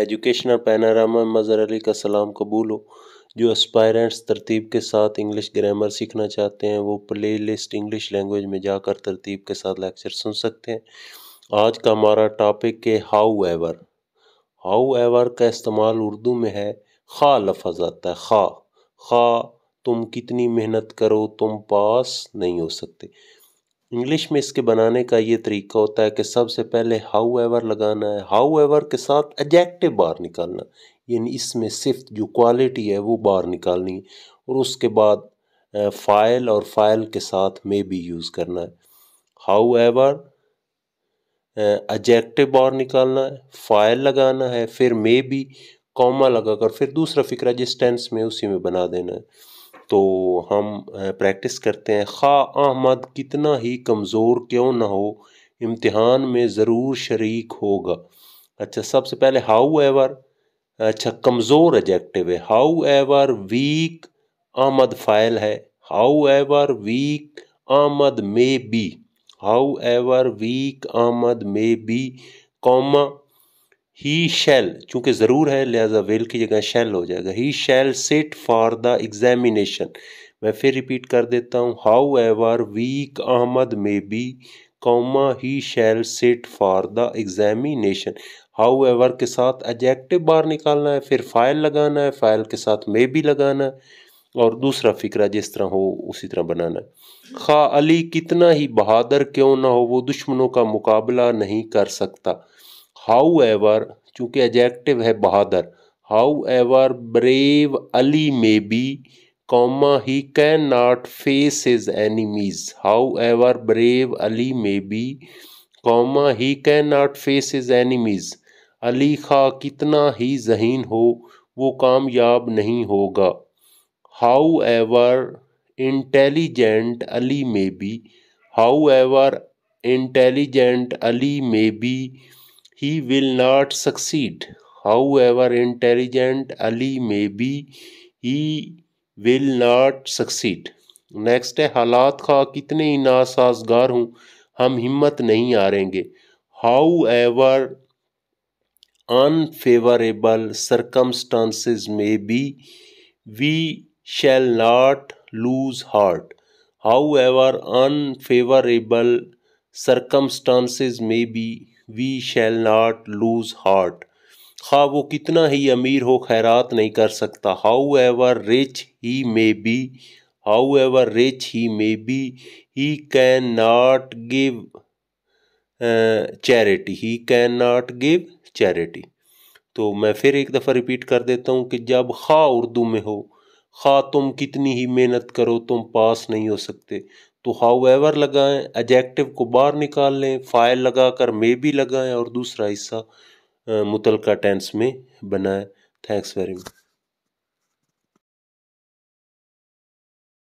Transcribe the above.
Educational पैनारामा में मज़र अली का सलाम कबूल हो जो एस्पायरेंट्स तरतीब के साथ इंग्लिश ग्रामर सीखना चाहते हैं वो प्ले लिस्ट इंग्लिश लैंग्वेज में जाकर तरतीब के साथ लेक्चर सुन सकते हैं आज का हमारा टॉपिक है हाउ एवर हाउ एवर का इस्तेमाल उर्दू में है खा लफज आता है खा खा तुम कितनी मेहनत करो तुम पास नहीं हो सकते इंग्लिश में इसके बनाने का ये तरीका होता है कि सबसे पहले हाउ एवर लगाना है हाउ एवर के साथ एजेक्टिव बाहर निकालना यानी इसमें सिर्फ जो क्वालिटी है वो बाहर निकालनी और उसके बाद फाइल और फाइल के साथ मे भी यूज़ करना है हाउ एवर एजेक्टिव बाहर निकालना है फाइल लगाना है फिर मे भी कॉमा लगा कर फिर दूसरा फिक्रा जिस टेंस में उसी में बना देना है तो हम प्रैक्टिस करते हैं खा अहमद कितना ही कमज़ोर क्यों ना हो इम्तिहान में ज़रूर शरीक होगा अच्छा सबसे पहले हाउ एवर अच्छा कमज़ोर एजेक्टिव है हाउ एवर वीक आमद फाइल है however weak Ahmad may be however weak Ahmad may be comma ही शैल चूँकि ज़रूर है लिहाजा वेल की जगह शैल हो जाएगा he shall sit for the examination मैं फिर रिपीट कर देता हूँ however weak Ahmad may be comma he shall sit for the examination however के साथ एजेक्टिव बाहर निकालना है फिर फाइल लगाना है फाइल के साथ मे भी लगाना है और दूसरा फिक्रा जिस तरह हो उसी तरह बनाना है खा अली कितना ही बहादुर क्यों ना हो वो दुश्मनों का मुकाबला नहीं कर सकता हाउ एवर चूँकि एजेक्टिव है बहादुर however brave Ali may be comma he can not face his enemies however brave Ali may be comma he can not face his enemies Ali खा कितना ही जहीन हो वो कामयाब नहीं होगा however intelligent Ali may be however intelligent Ali may be he will not succeed. However intelligent Ali may be, he will not succeed. Next है हालात खा कितने ही नासाजगार हूँ हम हिम्मत नहीं हारेंगे however unfavourable circumstances may be we shall not lose heart however unfavourable circumstances may be we shall not lose heart खा वो कितना ही अमीर हो खैरात नहीं कर सकता however rich he may be however rich he may be he can not give charity he can not give charity तो मैं फिर एक दफ़ा रिपीट कर देता हूँ कि जब खा उर्दू में हो खा तुम कितनी ही मेहनत करो तुम पास नहीं हो सकते तो हाउ एवर लगाएँ एजेक्टिव को बाहर निकाल लें फाइल लगा कर मे भी लगाएँ और दूसरा हिस्सा मुतलका टेंस में बनाएं थैंक्स वेरी मच